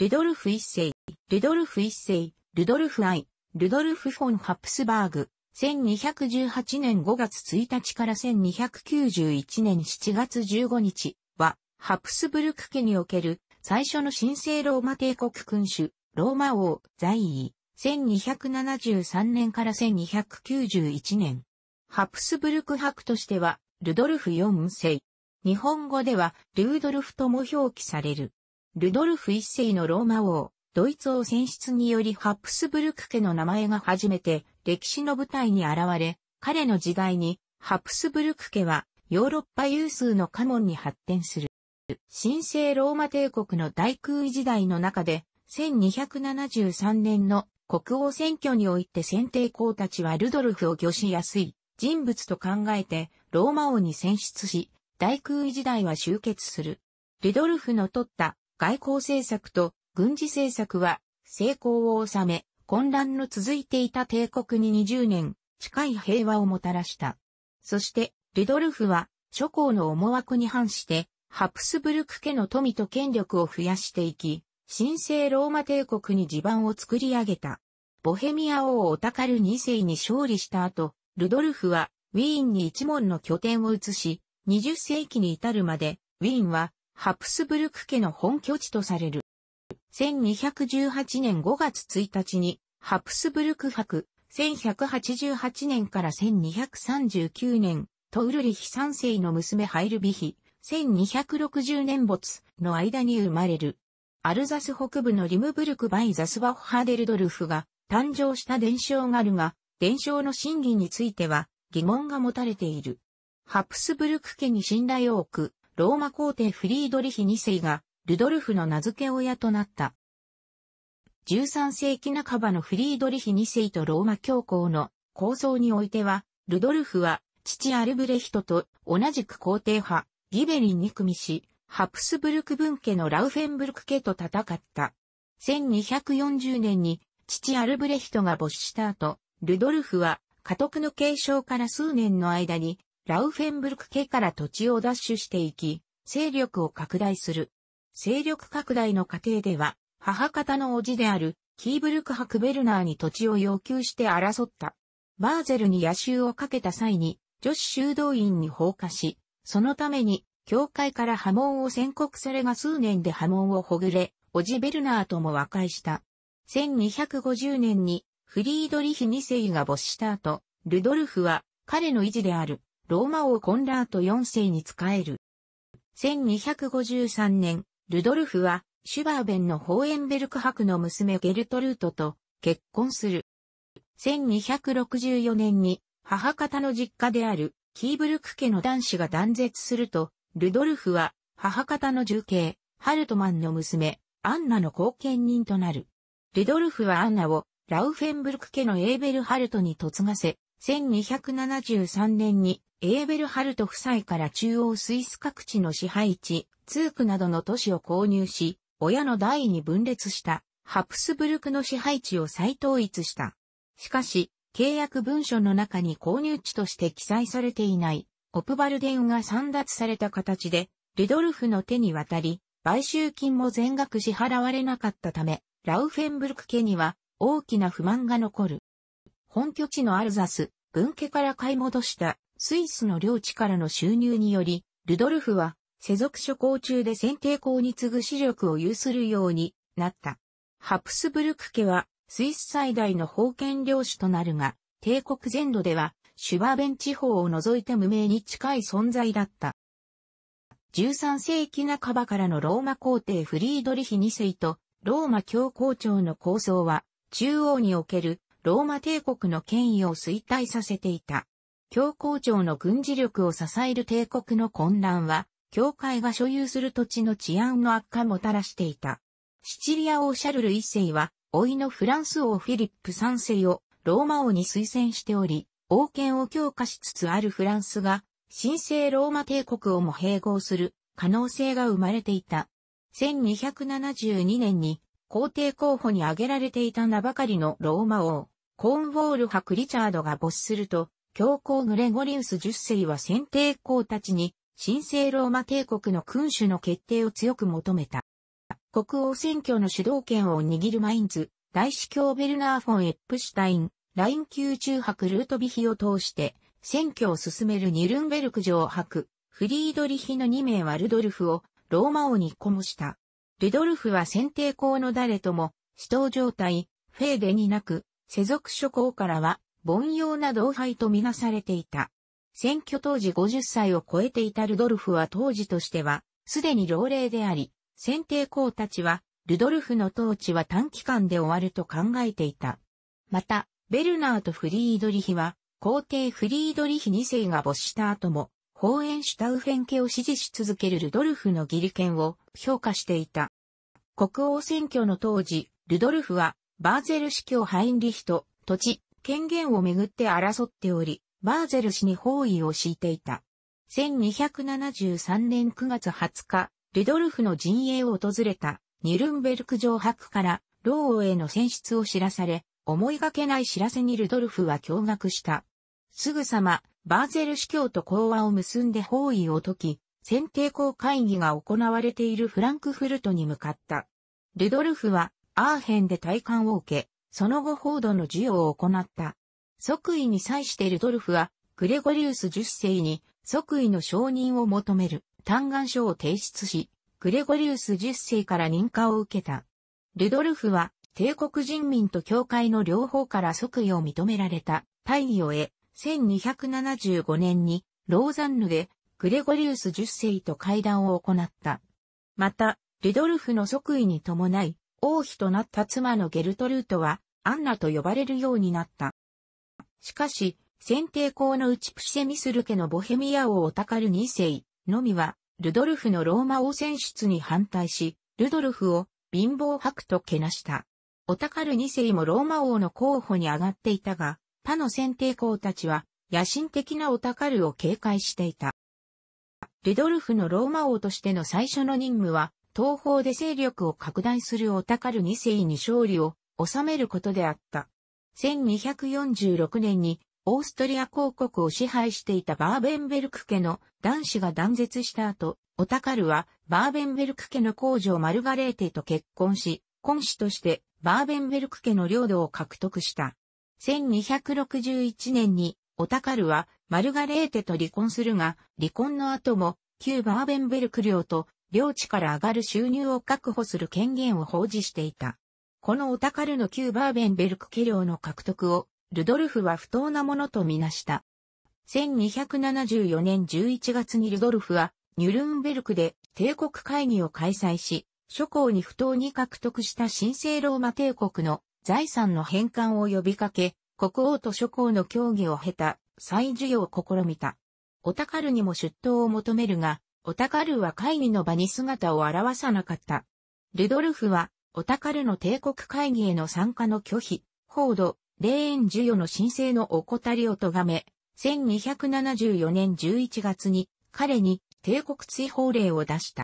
ルドルフ一世、ルドルフ一世、ルドルフ愛、ルドルフ・フォン・ハプスバーグ、1218年5月1日から1291年7月15日は、ハプスブルク家における最初の神聖ローマ帝国君主、ローマ王、在位、1273年から1291年。ハプスブルク博としては、ルドルフ4世。日本語では、ルードルフとも表記される。ルドルフ一世のローマ王、ドイツ王選出によりハプスブルク家の名前が初めて歴史の舞台に現れ、彼の時代にハプスブルク家はヨーロッパ有数の家紋に発展する。神聖ローマ帝国の大空位時代の中で、1273年の国王選挙において選定校たちはルドルフを御しやすい人物と考えてローマ王に選出し、大空位時代は終結する。ルドルフの取った外交政策と軍事政策は成功を収め、混乱の続いていた帝国に20年近い平和をもたらした。そして、ルドルフは諸侯の思惑に反して、ハプスブルク家の富と権力を増やしていき、神聖ローマ帝国に地盤を作り上げた。ボヘミア王オタカル二世に勝利した後、ルドルフはウィーンに一門の拠点を移し、20世紀に至るまで、ウィーンはハプスブルク家の本拠地とされる。1218年5月1日に、ハプスブルク博、1188年から1239年、トウルリヒ三世の娘ハイルビヒ、1260年没の間に生まれる。アルザス北部のリムブルクバイザスバッハデルドルフが誕生した伝承があるが、伝承の真偽については疑問が持たれている。ハプスブルク家に信頼を置くローマ皇帝フリードリヒ2世が、ルドルフの名付け親となった。13世紀半ばのフリードリヒ2世とローマ教皇の構想においては、ルドルフは父アルブレヒトと同じく皇帝派、ギベリンに組みし、ハプスブルク分家のラウフェンブルク家と戦った。1240年に父アルブレヒトが没した後、ルドルフは家督の継承から数年の間にラウフェンブルク家から土地を奪取していき、勢力を拡大する。勢力拡大の過程では、母方の叔父であるキーブルク博ベルナーに土地を要求して争った。バーゼルに野襲をかけた際に、女子修道院に放火し、そのために、教会から波紋を宣告されが数年で波紋をほぐれ、叔父ベルナーとも和解した。1250年にフリードリヒ2世が没した後、ルドルフは彼の維持であるローマ王コンラート4世に仕える。1253年、ルドルフは、シュバーベンのホーエンベルク博の娘ゲルトルートと結婚する。1264年に、母方の実家である、キーブルク家の男子が断絶すると、ルドルフは、母方の重慶、ハルトマンの娘、アンナの後見人となる。ルドルフはアンナを、ラウフェンブルク家のエーベルハルトに嫁がせ、1273年にエーベルハルト夫妻から中央スイス各地の支配地、ツークなどの都市を購入し、親の代に分裂したハプスブルクの支配地を再統一した。しかし、契約文書の中に購入地として記載されていないオプバルデンが散脱された形で、ルドルフの手に渡り、買収金も全額支払われなかったため、ラウフェンブルク家には大きな不満が残る。本拠地のアルザス、分家から買い戻したスイスの領地からの収入により、ルドルフは世俗諸行中で選定校に次ぐ視力を有するようになった。ハプスブルク家はスイス最大の封建領主となるが、帝国全土ではシュバーベン地方を除いて無名に近い存在だった。13世紀半ばからのローマ皇帝フリードリヒ2世とローマ教皇庁の構想は中央におけるローマ帝国の権威を衰退させていた。教皇庁の軍事力を支える帝国の混乱は、教会が所有する土地の治安の悪化もたらしていた。シチリア王シャルル一世は、老いのフランス王フィリップ三世をローマ王に推薦しており、王権を強化しつつあるフランスが、神聖ローマ帝国をも併合する可能性が生まれていた。1272年に皇帝候補に挙げられていた名ばかりのローマ王。コーンウォール博リチャードが没すると、教皇グレゴリウス10世は選定校たちに、神聖ローマ帝国の君主の決定を強く求めた。国王選挙の主導権を握るマインズ、大司教ベルナー・フォン・エップシュタイン、ライン級中博ルートビヒを通して、選挙を進めるニュルンベルク城博、フリードリヒの2名はルドルフをローマ王に顧問した。ルドルフは選定校の誰とも、死闘状態、フェーデになく、世俗諸侯からは、凡庸な同輩とみなされていた。選挙当時50歳を超えていたルドルフは当時としては、すでに老齢であり、選定公たちは、ルドルフの統治は短期間で終わると考えていた。また、ベルナーとフリードリヒは、皇帝フリードリヒ2世が没した後も、ホーエンシュタウフェン家を支持し続けるルドルフの義理権を評価していた。国王選挙の当時、ルドルフはバーゼル司教ハインリヒと土地、権限をめぐって争っており、バーゼル氏に包囲を敷いていた。1273年9月20日、ルドルフの陣営を訪れたニュルンベルク城白からローウへの選出を知らされ、思いがけない知らせにルドルフは驚愕した。すぐさま、バーゼル司教と講和を結んで包囲を解き、選定校会議が行われているフランクフルトに向かった。ルドルフはアーヘンで退官を受け、その後報道の授与を行った。即位に際してルドルフは、グレゴリウス10世に即位の承認を求める嘆願書を提出し、グレゴリウス10世から認可を受けた。ルドルフは帝国人民と教会の両方から即位を認められた大義を得、1275年にローザンヌでグレゴリウス10世と会談を行った。また、ルドルフの即位に伴い、王妃となった妻のゲルトルートは、アンナと呼ばれるようになった。しかし、選定校のうちプシェミスル家のボヘミア王オタカル2世のみは、ルドルフのローマ王選出に反対し、ルドルフを貧乏白とけなした。オタカル2世もローマ王の候補に上がっていたが、他の選定校たちは野心的なオタカルを警戒していた。ルドルフのローマ王としての最初の任務は、東方で勢力を拡大するオタカル2世に勝利を収めることであった。1246年にオーストリア公国を支配していたバーベンベルク家の男子が断絶した後、オタカルはバーベンベルク家の工場マルガレーテと結婚し、婚子としてバーベンベルク家の領土を獲得した。1261年にオタカルはマルガレーテと離婚するが、離婚の後も旧バーベンベルク領と領地から上がる収入を確保する権限を保持していた。このオタカルの旧バーベンベルク家領の獲得を、ルドルフは不当なものとみなした。1274年11月にルドルフは、ニュルンベルクで帝国会議を開催し、諸侯に不当に獲得した神聖ローマ帝国の財産の返還を呼びかけ、国王と諸侯の協議を経た再授与を試みた。オタカルにも出頭を求めるが、オタカルは会議の場に姿を現さなかった。ルドルフは、オタカルの帝国会議への参加の拒否、報道、霊園授与の申請の怠りをとがめ、1274年11月に彼に帝国追放令を出した。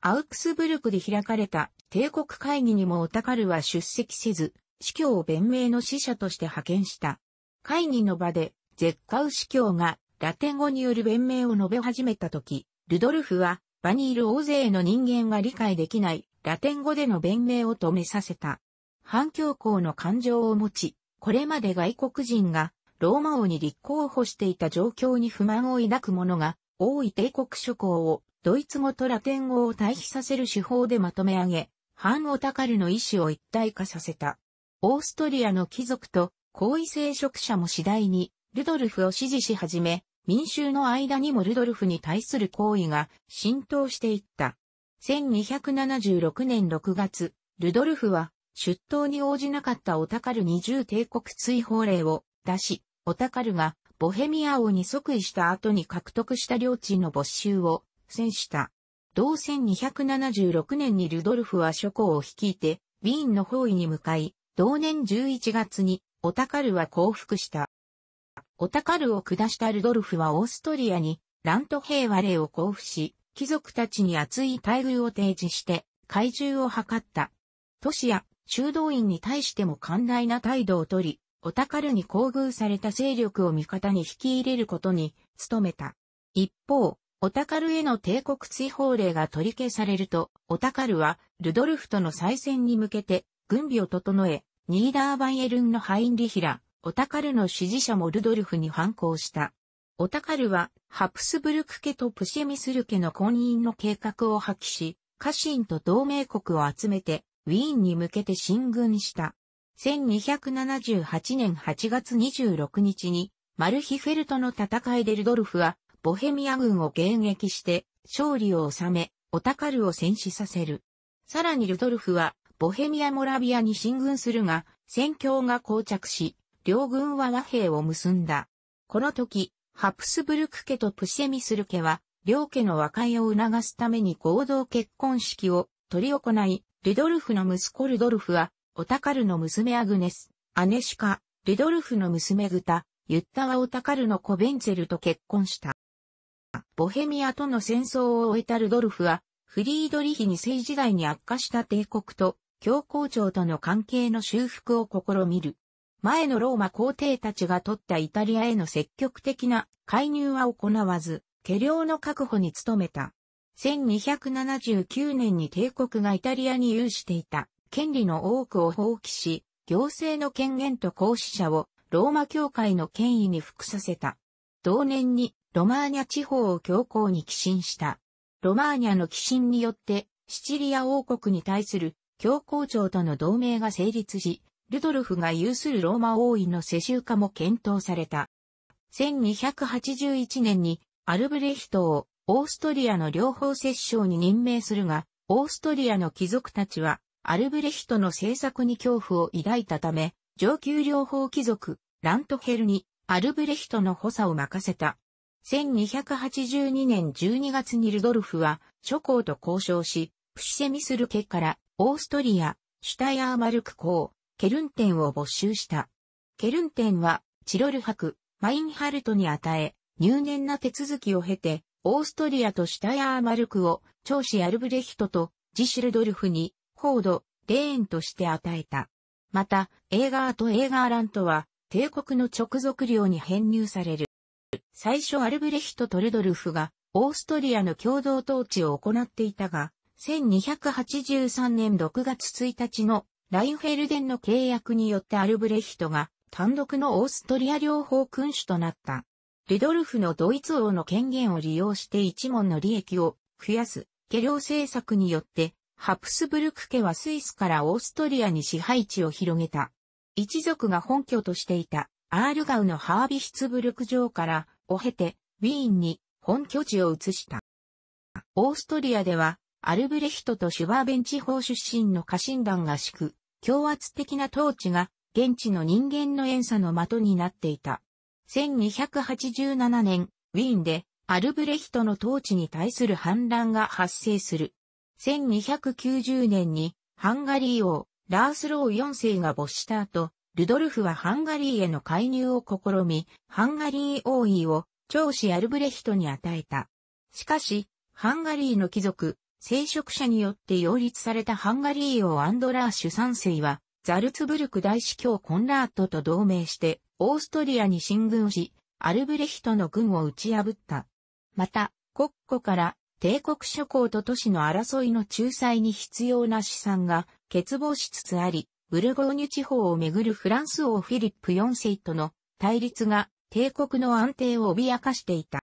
アウクスブルクで開かれた帝国会議にもオタカルは出席せず、司教を弁明の使者として派遣した。会議の場で、絶下司教がラテン語による弁明を述べ始めた時、ルドルフは場にいる大勢の人間が理解できないラテン語での弁明を止めさせた。反教皇の感情を持ち、これまで外国人がローマ王に立候補していた状況に不満を抱く者が多い帝国諸侯をドイツ語とラテン語を対比させる手法でまとめ上げ、反オタカルの意思を一体化させた。オーストリアの貴族と高位聖職者も次第にルドルフを支持し始め、民衆の間にもルドルフに対する行為が浸透していった。1276年6月、ルドルフは出頭に応じなかったオタカル二重帝国追放令を出し、オタカルがボヘミア王に即位した後に獲得した領地の没収を戦した。同1276年にルドルフは諸侯を率いて、ウィーンの包囲に向かい、同年11月にオタカルは降伏した。オタカルを下したルドルフはオーストリアにラント平和令を交付し、貴族たちに厚い待遇を提示して、怪獣を図った。都市や修道院に対しても寛大な態度をとり、オタカルに厚遇された勢力を味方に引き入れることに努めた。一方、オタカルへの帝国追放令が取り消されると、オタカルはルドルフとの再戦に向けて軍備を整え、ニーダーバイエルンのハインリヒラ、オタカルの支持者もルドルフに反抗した。オタカルは、ハプスブルク家とプシェミスル家の婚姻の計画を破棄し、家臣と同盟国を集めて、ウィーンに向けて進軍した。1278年8月26日に、マルヒフェルトの戦いでルドルフは、ボヘミア軍を迎撃して、勝利を収め、オタカルを戦死させる。さらにルドルフは、ボヘミア・モラビアに進軍するが、戦況が膠着し、両軍は和平を結んだ。この時、ハプスブルク家とプシェミスル家は、両家の和解を促すために合同結婚式を取り行い、ルドルフの息子ルドルフは、オタカルの娘アグネス、アネシカ、ルドルフの娘グタ、ユッタはオタカルのコベンツェルと結婚した。ボヘミアとの戦争を終えたルドルフは、フリードリヒ2世時代に悪化した帝国と、教皇庁との関係の修復を試みる。前のローマ皇帝たちが取ったイタリアへの積極的な介入は行わず、家領の確保に努めた。1279年に帝国がイタリアに有していた権利の多くを放棄し、行政の権限と行使者をローマ教会の権威に服させた。同年にロマーニャ地方を教皇に寄進した。ロマーニャの寄進によってシチリア王国に対する教皇庁との同盟が成立し、ルドルフが有するローマ王位の世襲化も検討された。1281年にアルブレヒトをオーストリアの両方摂政に任命するが、オーストリアの貴族たちはアルブレヒトの政策に恐怖を抱いたため、上級両方貴族、ラントヘルにアルブレヒトの補佐を任せた。1282年12月にルドルフは諸侯と交渉し、プシセミスル家からオーストリア、シュタイアーマルク公、ケルンテンを没収した。ケルンテンは、チロル博、マインハルトに与え、入念な手続きを経て、オーストリアとシュタヤーマルクを、長子アルブレヒトと、ジシルドルフに、フォード、レーンとして与えた。また、エーガーとエーガーラントは、帝国の直属領に編入される。最初アルブレヒト・トルドルフが、オーストリアの共同統治を行っていたが、1283年6月1日のラインフェルデンの契約によってアルブレヒトが単独のオーストリア両方君主となった。ルドルフのドイツ王の権限を利用して一門の利益を増やす、下領政策によって、ハプスブルク家はスイスからオーストリアに支配地を広げた。一族が本拠としていたアールガウのハービヒツブルク城からを経てウィーンに本拠地を移した。オーストリアではアルブレヒトとシュバーベン地方出身の家臣団が敷く強圧的な統治が現地の人間の遠差の的になっていた。1287年、ウィーンでアルブレヒトの統治に対する反乱が発生する。1290年にハンガリー王、ラースロー4世が没した後、ルドルフはハンガリーへの介入を試み、ハンガリー王位を長子アルブレヒトに与えた。しかし、ハンガリーの貴族、聖職者によって擁立されたハンガリー王アンドラーシュ三世は、ザルツブルク大司教コンラートと同盟して、オーストリアに進軍し、アルブレヒトの軍を打ち破った。また、国庫から帝国諸侯と都市の争いの仲裁に必要な資産が欠乏しつつあり、ブルゴーニュ地方をめぐるフランス王フィリップ4世との対立が帝国の安定を脅かしていた。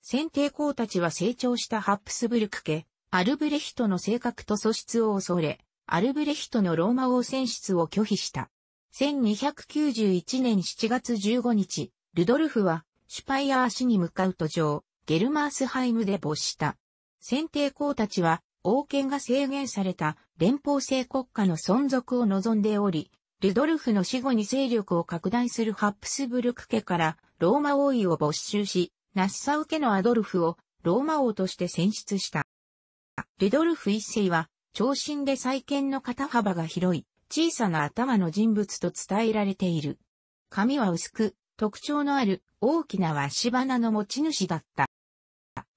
先帝公たちは成長したハプスブルク家、アルブレヒトの性格と素質を恐れ、アルブレヒトのローマ王選出を拒否した。1291年7月15日、ルドルフは、シュパイアー市に向かう途上、ゲルマースハイムで没した。選定校たちは、王権が制限された連邦制国家の存続を望んでおり、ルドルフの死後に勢力を拡大するハプスブルク家からローマ王位を没収し、ナッサウ家のアドルフをローマ王として選出した。ルドルフ一世は、長身で再建の肩幅が広い、小さな頭の人物と伝えられている。髪は薄く、特徴のある大きな和紙花の持ち主だった。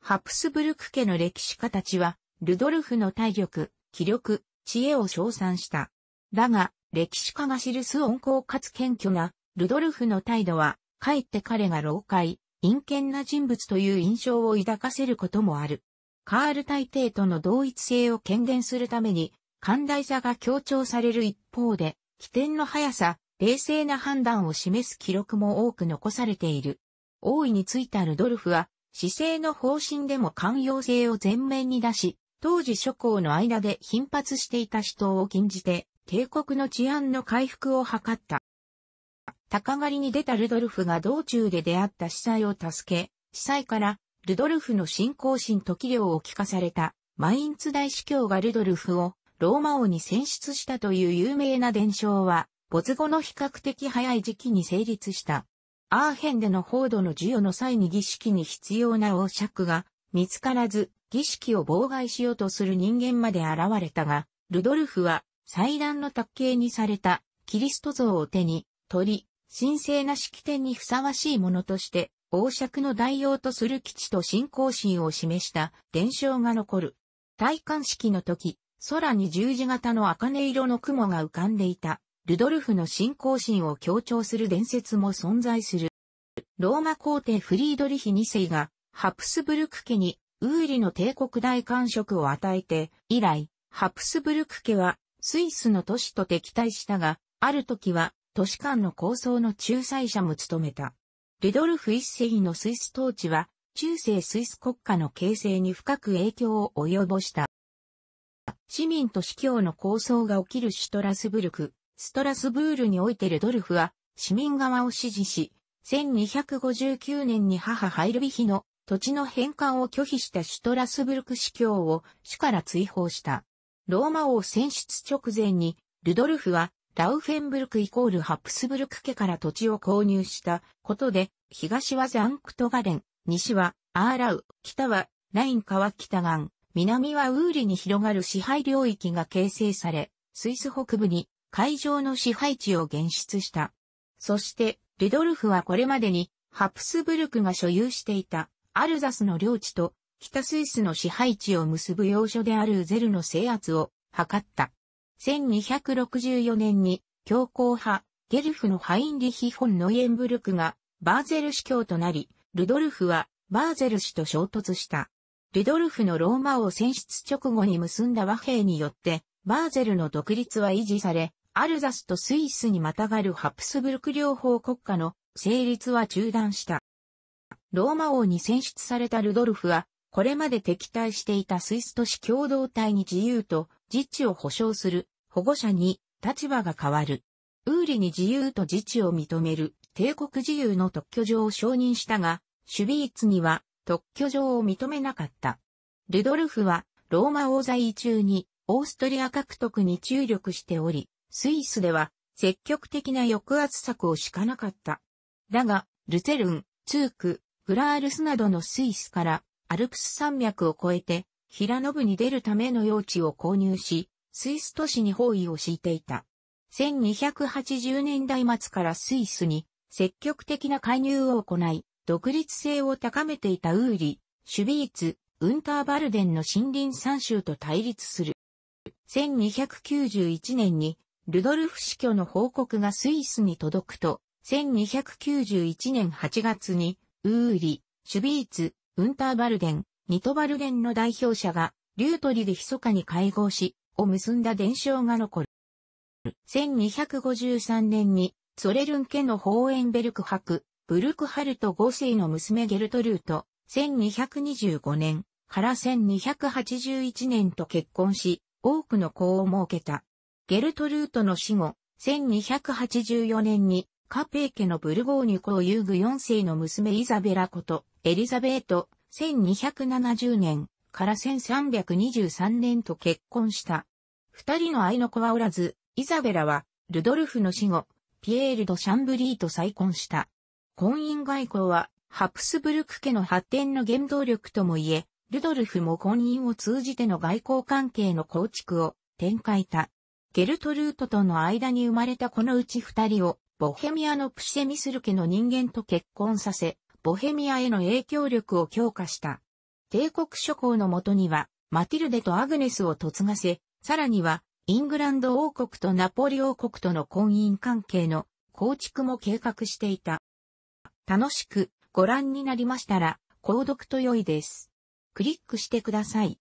ハプスブルク家の歴史家たちは、ルドルフの体力、気力、知恵を称賛した。だが、歴史家が記す温厚かつ謙虚な、ルドルフの態度は、かえって彼が老快、陰険な人物という印象を抱かせることもある。カール大帝との同一性を権限するために、寛大さが強調される一方で、起点の速さ、冷静な判断を示す記録も多く残されている。王位についたルドルフは、姿勢の方針でも寛容性を前面に出し、当時諸侯の間で頻発していた死闘を禁じて、帝国の治安の回復を図った。鷹狩りに出たルドルフが道中で出会った司祭を助け、司祭からルドルフの信仰心と器量を聞かされた、マインツ大司教がルドルフをローマ王に選出したという有名な伝承は、没後の比較的早い時期に成立した。アーヘンでの報道の授与の際に儀式に必要な王爵が見つからず、儀式を妨害しようとする人間まで現れたが、ルドルフは祭壇の卓形にされたキリスト像を手に取り、神聖な式典にふさわしいものとして王爵の代用とする基地と信仰心を示した伝承が残る。戴冠式の時、空に十字型の茜色の雲が浮かんでいた、ルドルフの信仰心を強調する伝説も存在する。ローマ皇帝フリードリヒ2世が、ハプスブルク家に、ウーリの帝国大官職を与えて、以来、ハプスブルク家は、スイスの都市と敵対したが、ある時は、都市間の構想の仲裁者も務めた。ルドルフ一世のスイス統治は、中世スイス国家の形成に深く影響を及ぼした。市民と司教の抗争が起きるシュトラスブルク、ストラスブールにおいてルドルフは、市民側を支持し、1259年に母ハイルビヒの土地の返還を拒否したシュトラスブルク司教を主から追放した。ローマ王選出直前に、ルドルフはラウフェンブルクイコールハプスブルク家から土地を購入したことで、東はザンクトガレン、西はアーラウ、北はライン川北岸、南はウーリに広がる支配領域が形成され、スイス北部に海上の支配地を現出した。そして、ルドルフはこれまでにハプスブルクが所有していたアルザスの領地と北スイスの支配地を結ぶ要所であるゼルの制圧を図った。1264年に強硬派、ゲルフのハインリヒ・フォン・ノイエンブルクがバーゼル司教となり、ルドルフはバーゼル氏と衝突した。ルドルフのローマ王選出直後に結んだ和平によって、バーゼルの独立は維持され、アルザスとスイスにまたがるハプスブルク両方国家の成立は中断した。ローマ王に選出されたルドルフは、これまで敵対していたスイス都市共同体に自由と自治を保障する保護者に立場が変わる。ウーリに自由と自治を認める帝国自由の特許状を承認したが、シュビーツには特許状を認めなかった。ルドルフはローマ王在中にオーストリア獲得に注力しており、スイスでは積極的な抑圧策を敷かなかった。だが、ルツェルン、ツーク、グラールスなどのスイスからアルプス山脈を越えて、平野部に出るための用地を購入し、スイス都市に包囲を敷いていた。1280年代末からスイスに積極的な介入を行い、独立性を高めていたウーリ、シュビーツ、ウンターバルデンの森林三州と対立する。1291年にルドルフ死去の報告がスイスに届くと、1291年8月にウーリ、シュビーツ、ウンターバルデン、ニトバルデンの代表者がリュートリで密かに会合し、を結んだ伝承が残る。1253年に、ソレルン家のホーエンベルク伯、ブルクハルト5世の娘ゲルトルート、1225年から1281年と結婚し、多くの子を設けた。ゲルトルートの死後、1284年に、カペー家のブルゴーニュ公遊具4世の娘イザベラこと、エリザベート、1270年から1323年と結婚した。二人の愛の子はおらず、イザベラは、ルドルフの死後、ピエール・ド・シャンブリーと再婚した。婚姻外交は、ハプスブルク家の発展の原動力ともいえ、ルドルフも婚姻を通じての外交関係の構築を展開た。ゲルトルートとの間に生まれたこのうち二人を、ボヘミアのプシェミスル家の人間と結婚させ、ボヘミアへの影響力を強化した。帝国諸侯のもとには、マティルデとアグネスを嫁がせ、さらには、イングランド王国とナポリ王国との婚姻関係の構築も計画していた。楽しくご覧になりましたら、購読と良いです。クリックしてください。